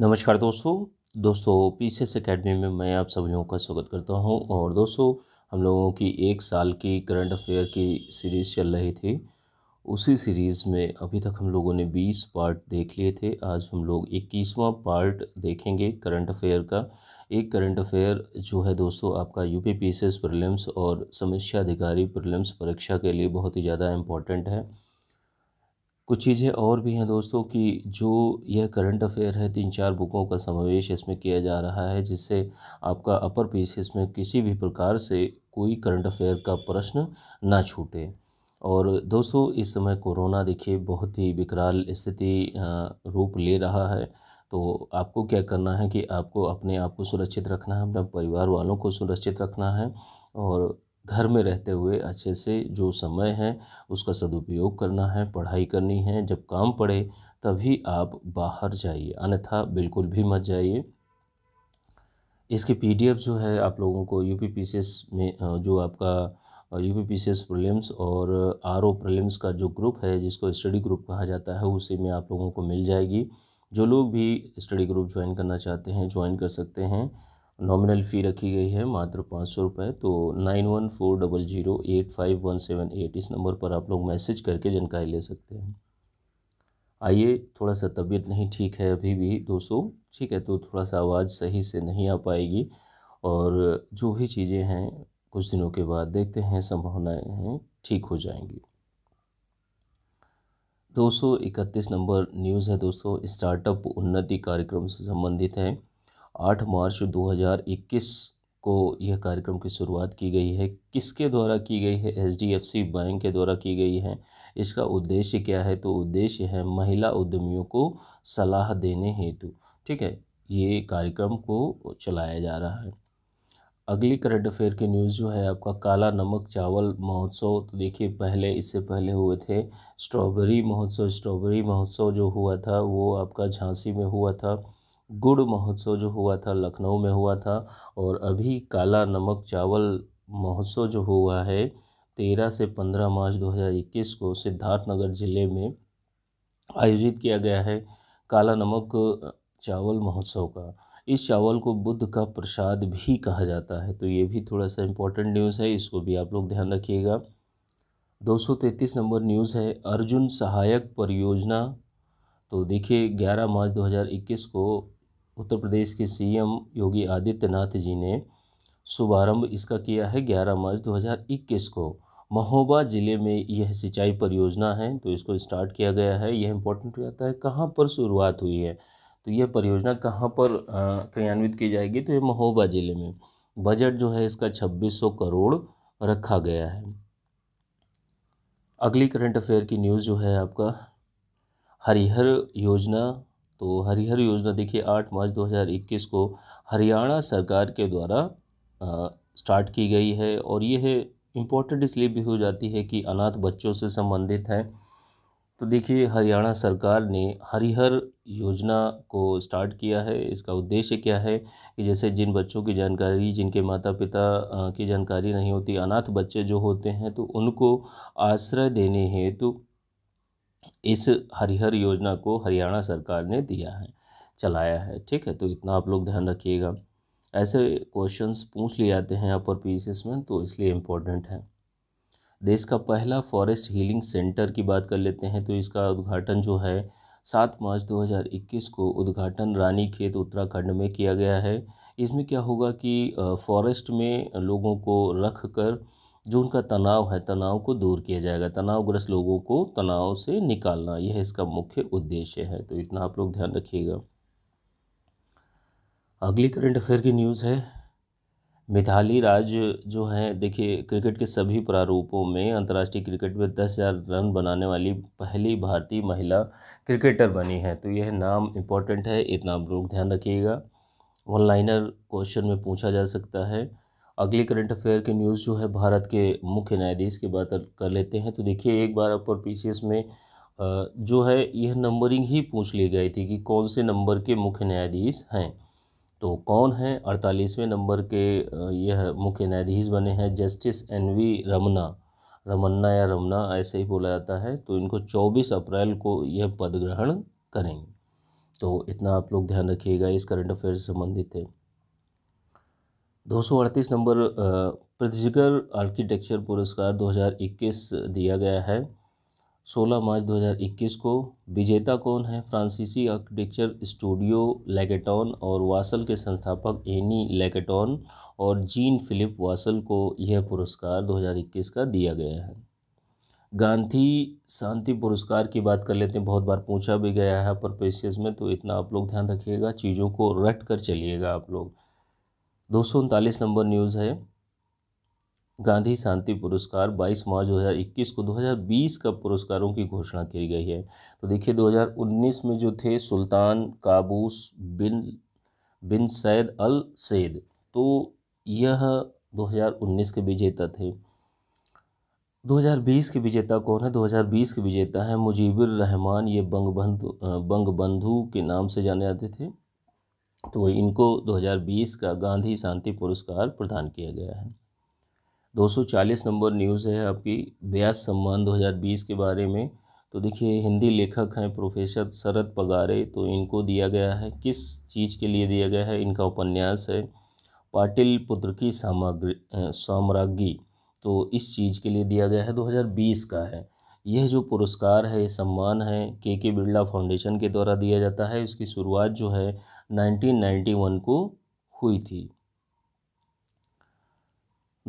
नमस्कार दोस्तों दोस्तों पी सी एस अकेडमी में मैं आप सभी लोगों का स्वागत करता हूं और दोस्तों हम लोगों की एक साल की करंट अफेयर की सीरीज़ चल रही थी उसी सीरीज़ में अभी तक हम लोगों ने 20 पार्ट देख लिए थे आज हम लोग इक्कीसवां पार्ट देखेंगे करंट अफेयर का एक करंट अफेयर जो है दोस्तों आपका यू पी प्रीलिम्स और समस्या अधिकारी प्रलिम्स परीक्षा के लिए बहुत ही ज़्यादा इम्पोर्टेंट है कुछ चीज़ें और भी हैं दोस्तों कि जो यह करंट अफेयर है तीन चार बुकों का समावेश इसमें किया जा रहा है जिससे आपका अपर पीस इसमें किसी भी प्रकार से कोई करंट अफेयर का प्रश्न ना छूटे और दोस्तों इस समय कोरोना देखिए बहुत ही विकराल स्थिति रूप ले रहा है तो आपको क्या करना है कि आपको अपने आप को सुरक्षित रखना है अपने परिवार वालों को सुरक्षित रखना है और घर में रहते हुए अच्छे से जो समय है उसका सदुपयोग करना है पढ़ाई करनी है जब काम पड़े तभी आप बाहर जाइए अन्यथा बिल्कुल भी मत जाइए इसकी पीडीएफ जो है आप लोगों को यू पी में जो आपका यू पी पी सी और आर ओ का जो ग्रुप है जिसको स्टडी ग्रुप कहा जाता है उसी में आप लोगों को मिल जाएगी जो लोग भी स्टडी ग्रुप ज्वाइन करना चाहते हैं ज्वाइन कर सकते हैं नॉमिनल फ़ी रखी गई है मात्र पाँच सौ रुपये तो nine one four double zero eight five one seven eight इस नंबर पर आप लोग मैसेज करके जानकारी ले सकते हैं आइए थोड़ा सा तबीयत नहीं ठीक है अभी भी दोस्तों ठीक है तो थोड़ा सा आवाज़ सही से नहीं आ पाएगी और जो भी चीज़ें हैं कुछ दिनों के बाद देखते हैं संभावनाएँ हैं ठीक हो जाएंगी दो इकतीस नंबर न्यूज़ है दोस्तों स्टार्टअप उन्नति कार्यक्रम से संबंधित है आठ मार्च 2021 को यह कार्यक्रम की शुरुआत की गई है किसके द्वारा की गई है एचडीएफसी बैंक के द्वारा की गई है इसका उद्देश्य क्या है तो उद्देश्य है महिला उद्यमियों को सलाह देने हेतु ठीक है ये कार्यक्रम को चलाया जा रहा है अगली करंट अफेयर की न्यूज़ जो है आपका काला नमक चावल महोत्सव तो देखिए पहले इससे पहले हुए थे स्ट्रॉबेरी महोत्सव स्ट्रॉबेरी महोत्सव जो हुआ था वो आपका झांसी में हुआ था गुड़ महोत्सव जो हुआ था लखनऊ में हुआ था और अभी काला नमक चावल महोत्सव जो हुआ है तेरह से पंद्रह मार्च 2021 को सिद्धार्थनगर ज़िले में आयोजित किया गया है काला नमक चावल महोत्सव का इस चावल को बुद्ध का प्रसाद भी कहा जाता है तो ये भी थोड़ा सा इम्पोर्टेंट न्यूज़ है इसको भी आप लोग ध्यान रखिएगा 233 नंबर न्यूज़ है अर्जुन सहायक परियोजना तो देखिए 11 मार्च 2021 को उत्तर प्रदेश के सीएम योगी आदित्यनाथ जी ने शुभारंभ इसका किया है 11 मार्च 2021 को महोबा ज़िले में यह सिंचाई परियोजना है तो इसको स्टार्ट किया गया है यह इम्पोर्टेंट हो जाता है कहाँ पर शुरुआत हुई है तो यह परियोजना कहाँ पर क्रियान्वित की जाएगी तो ये महोबा ज़िले में बजट जो है इसका 2600 करोड़ रखा गया है अगली करंट अफेयर की न्यूज़ जो है आपका हरिहर योजना तो हरिहर योजना देखिए आठ मार्च 2021 को हरियाणा सरकार के द्वारा स्टार्ट की गई है और यह इम्पोर्टेंट इसलिए भी हो जाती है कि अनाथ बच्चों से संबंधित है तो देखिए हरियाणा सरकार ने हरिहर योजना को स्टार्ट किया है इसका उद्देश्य क्या है कि जैसे जिन बच्चों की जानकारी जिनके माता पिता की जानकारी नहीं होती अनाथ बच्चे जो होते हैं तो उनको आश्रय देने हेतु तो इस हरिहर योजना को हरियाणा सरकार ने दिया है चलाया है ठीक है तो इतना आप लोग ध्यान रखिएगा ऐसे क्वेश्चंस पूछ लिए जाते हैं अपर पी में तो इसलिए इम्पोर्टेंट है देश का पहला फॉरेस्ट हीलिंग सेंटर की बात कर लेते हैं तो इसका उद्घाटन जो है सात मार्च 2021 को उद्घाटन रानी खेत उत्तराखंड में किया गया है इसमें क्या होगा कि फॉरेस्ट में लोगों को रख कर जो उनका तनाव है तनाव को दूर किया जाएगा तनावग्रस्त लोगों को तनाव से निकालना यह इसका मुख्य उद्देश्य है तो इतना आप लोग ध्यान रखिएगा अगली करंट अफेयर की न्यूज़ है मिथाली राज जो है देखिए क्रिकेट के सभी प्रारूपों में अंतर्राष्ट्रीय क्रिकेट में दस हज़ार रन बनाने वाली पहली भारतीय महिला क्रिकेटर बनी है तो यह नाम इम्पोर्टेंट है इतना आप लोग ध्यान रखिएगा वन लाइनर क्वेश्चन में पूछा जा सकता है अगली करंट अफेयर की न्यूज़ जो है भारत के मुख्य न्यायाधीश की बात कर लेते हैं तो देखिए एक बार अपर पीसीएस में जो है यह नंबरिंग ही पूछ ली गई थी कि कौन से नंबर के मुख्य न्यायाधीश हैं तो कौन हैं अड़तालीसवें नंबर के यह मुख्य न्यायाधीश बने हैं justice N V Ramana Ramanna या रमना ऐसे ही बोला जाता है तो इनको चौबीस अप्रैल को यह पद ग्रहण करेंगे तो इतना आप लोग ध्यान रखिएगा इस करंट अफेयर से संबंधित है दो सौ अड़तीस नंबर प्रतिजगर आर्किटेक्चर पुरस्कार 2021 दिया गया है 16 मार्च 2021 को विजेता कौन है फ्रांसीसी आर्किटेक्चर स्टूडियो लैकेटॉन और वासल के संस्थापक एनी लैकेटॉन और जीन फिलिप वासल को यह पुरस्कार 2021 का दिया गया है गांधी शांति पुरस्कार की बात कर लेते हैं बहुत बार पूछा भी गया है पर पेशेज में तो इतना आप लोग ध्यान रखिएगा चीज़ों को रट कर चलिएगा आप लोग दो नंबर न्यूज़ है गांधी शांति पुरस्कार 22 मार्च 2021 को 2020 का पुरस्कारों की घोषणा की गई है तो देखिए 2019 में जो थे Sultan Qaboos bin bin Said Al Said तो यह 2019 के विजेता थे 2020 के विजेता कौन है 2020 के विजेता है मुजीबुर रहमान ये बंगबंधु बंगबंधु के नाम से जाने जाते थे तो इनको 2020 का गांधी शांति पुरस्कार प्रदान किया गया है 240 नंबर न्यूज़ है आपकी व्यास सम्मान 2020 के बारे में तो देखिए हिंदी लेखक हैं प्रोफेसर शरद पगारे तो इनको दिया गया है किस चीज़ के लिए दिया गया है इनका उपन्यास है पाटिल पुत्र की सामग्री साम्राज्ञी तो इस चीज़ के लिए दिया गया है 2020 का है यह जो पुरस्कार है सम्मान है के के बिरला फाउंडेशन के द्वारा दिया जाता है इसकी शुरुआत जो है 1991 को हुई थी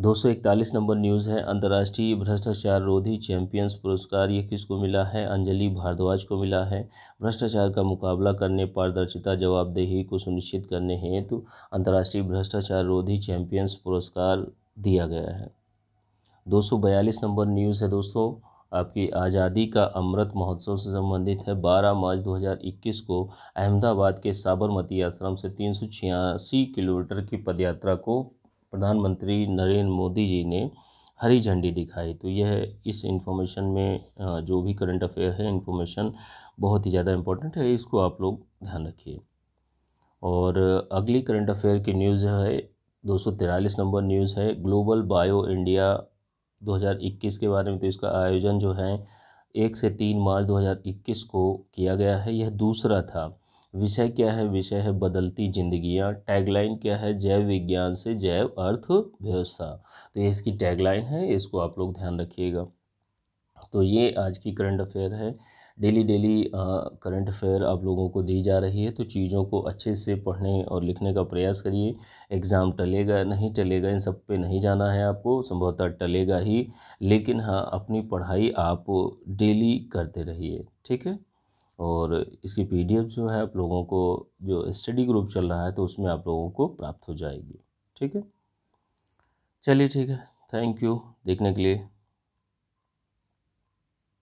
241 नंबर न्यूज़ है अंतर्राष्ट्रीय भ्रष्टाचार रोधी चैंपियंस पुरस्कार ये किसको मिला है अंजलि भारद्वाज को मिला है भ्रष्टाचार का मुकाबला करने पारदर्शिता जवाबदेही को सुनिश्चित करने हेतु तो अंतर्राष्ट्रीय भ्रष्टाचार रोधी चैंपियंस पुरस्कार दिया गया है 242 नंबर न्यूज़ है दोस्तों आपकी आज़ादी का अमृत महोत्सव से संबंधित है 12 मार्च 2021 को अहमदाबाद के साबरमती आश्रम से तीन किलोमीटर की पदयात्रा को प्रधानमंत्री नरेंद्र मोदी जी ने हरी झंडी दिखाई तो यह इस इन्फॉर्मेशन में जो भी करंट अफेयर है इन्फॉर्मेशन बहुत ही ज़्यादा इम्पोर्टेंट है इसको आप लोग ध्यान रखिए और अगली करंट अफेयर की न्यूज़ है दो नंबर न्यूज़ है ग्लोबल बायो इंडिया 2021 के बारे में तो इसका आयोजन जो है एक से तीन मार्च 2021 को किया गया है यह दूसरा था विषय क्या है विषय है बदलती जिंदगियाँ टैगलाइन क्या है जैव विज्ञान से जैव अर्थ व्यवस्था तो ये इसकी टैगलाइन है इसको आप लोग ध्यान रखिएगा तो ये आज की करंट अफेयर है डेली डेली करंट अफेयर आप लोगों को दी जा रही है तो चीज़ों को अच्छे से पढ़ने और लिखने का प्रयास करिए एग्ज़ाम टलेगा नहीं टलेगा इन सब पे नहीं जाना है आपको संभवतः टलेगा ही लेकिन हाँ अपनी पढ़ाई आप डेली करते रहिए ठीक है और इसकी पी जो है आप लोगों को जो स्टडी ग्रुप चल रहा है तो उसमें आप लोगों को प्राप्त हो जाएगी ठीक है चलिए ठीक है थैंक यू देखने के लिए